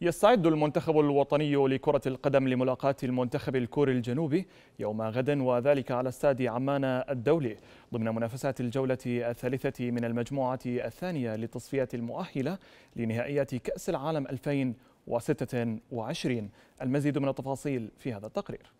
يستعد المنتخب الوطني لكرة القدم لملاقاة المنتخب الكوري الجنوبي يوم غد وذلك على استاد عمان الدولي ضمن منافسات الجولة الثالثة من المجموعة الثانية للتصفية المؤهلة لنهائيات كأس العالم 2026 المزيد من التفاصيل في هذا التقرير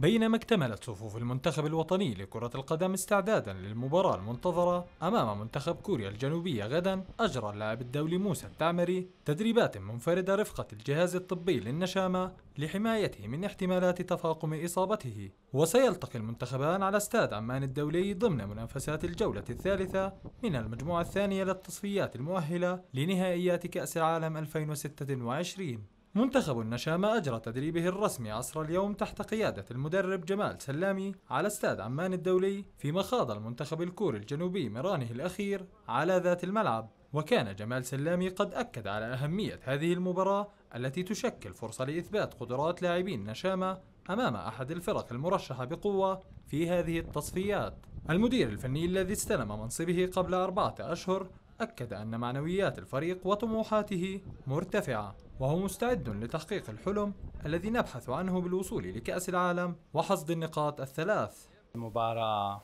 بينما اكتملت صفوف المنتخب الوطني لكرة القدم استعدادا للمباراة المنتظرة أمام منتخب كوريا الجنوبية غدا أجرى اللاعب الدولي موسى التعمري تدريبات منفردة رفقة الجهاز الطبي للنشامة لحمايته من احتمالات تفاقم إصابته وسيلتقي المنتخبان على استاد عمان الدولي ضمن منافسات الجولة الثالثة من المجموعة الثانية للتصفيات المؤهلة لنهائيات كأس العالم 2026 منتخب النشامة أجرى تدريبه الرسمي عصر اليوم تحت قيادة المدرب جمال سلامي على استاد عمان الدولي في مخاض المنتخب الكوري الجنوبي مرانه الأخير على ذات الملعب وكان جمال سلامي قد أكد على أهمية هذه المباراة التي تشكل فرصة لإثبات قدرات لاعبين نشامة أمام أحد الفرق المرشحة بقوة في هذه التصفيات المدير الفني الذي استلم منصبه قبل أربعة أشهر أكد أن معنويات الفريق وطموحاته مرتفعة وهو مستعد لتحقيق الحلم الذي نبحث عنه بالوصول لكأس العالم وحصد النقاط الثلاث المباراة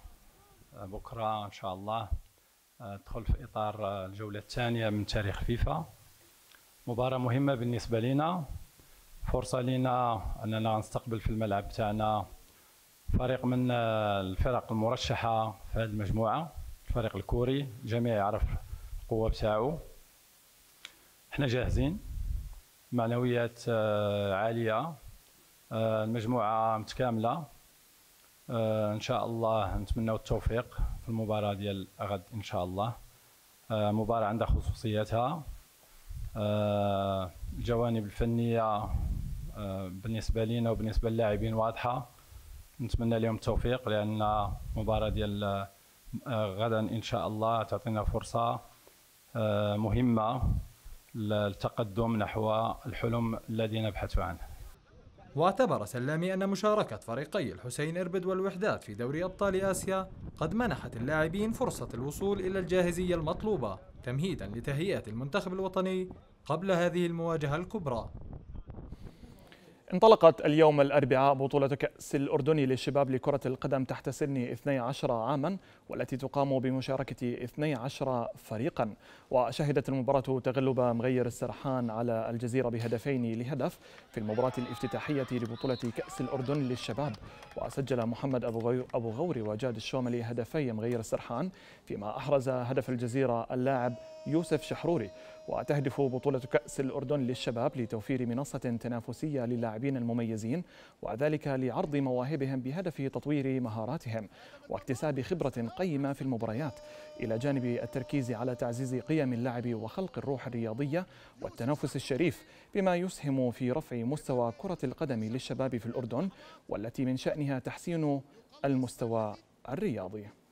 آه، بكرة إن شاء الله آه، تدخل في إطار آه، الجولة الثانية من تاريخ فيفا مباراة مهمة بالنسبة لنا فرصة لنا أننا نستقبل في الملعب تاعنا فريق من الفرق المرشحة في هذه المجموعة الفريق الكوري الجميع يعرف القوة بتاعه احنا جاهزين معنويات آه، عاليه آه، المجموعه متكامله آه، ان شاء الله نتمنى التوفيق في المباراه ديال غد ان شاء الله مباراه عندها خصوصياتها الجوانب الفنيه بالنسبه لنا وبالنسبه للاعبين واضحه نتمنى لهم التوفيق لان مباراه ديال غدا ان شاء الله تعطينا فرصه مهمه للتقدم نحو الحلم الذي نبحث عنه واعتبر سلامي أن مشاركة فريقي الحسين إربد والوحدات في دوري أبطال آسيا قد منحت اللاعبين فرصة الوصول إلى الجاهزية المطلوبة تمهيدا لتهيئة المنتخب الوطني قبل هذه المواجهة الكبرى انطلقت اليوم الأربعاء بطولة كأس الأردني للشباب لكرة القدم تحت سن 12 عاما والتي تقام بمشاركة 12 فريقا وشهدت المباراة تغلب مغير السرحان على الجزيرة بهدفين لهدف في المباراة الافتتاحية لبطولة كأس الأردن للشباب وسجل محمد أبو غوري وجاد الشوملي هدفي مغير السرحان فيما أحرز هدف الجزيرة اللاعب يوسف شحروري وتهدف بطولة كأس الأردن للشباب لتوفير منصة تنافسية للاعبين المميزين وذلك لعرض مواهبهم بهدف تطوير مهاراتهم واكتساب خبرة قيمة في المباريات إلى جانب التركيز على تعزيز قيم اللعب وخلق الروح الرياضية والتنافس الشريف بما يسهم في رفع مستوى كرة القدم للشباب في الأردن والتي من شأنها تحسين المستوى الرياضي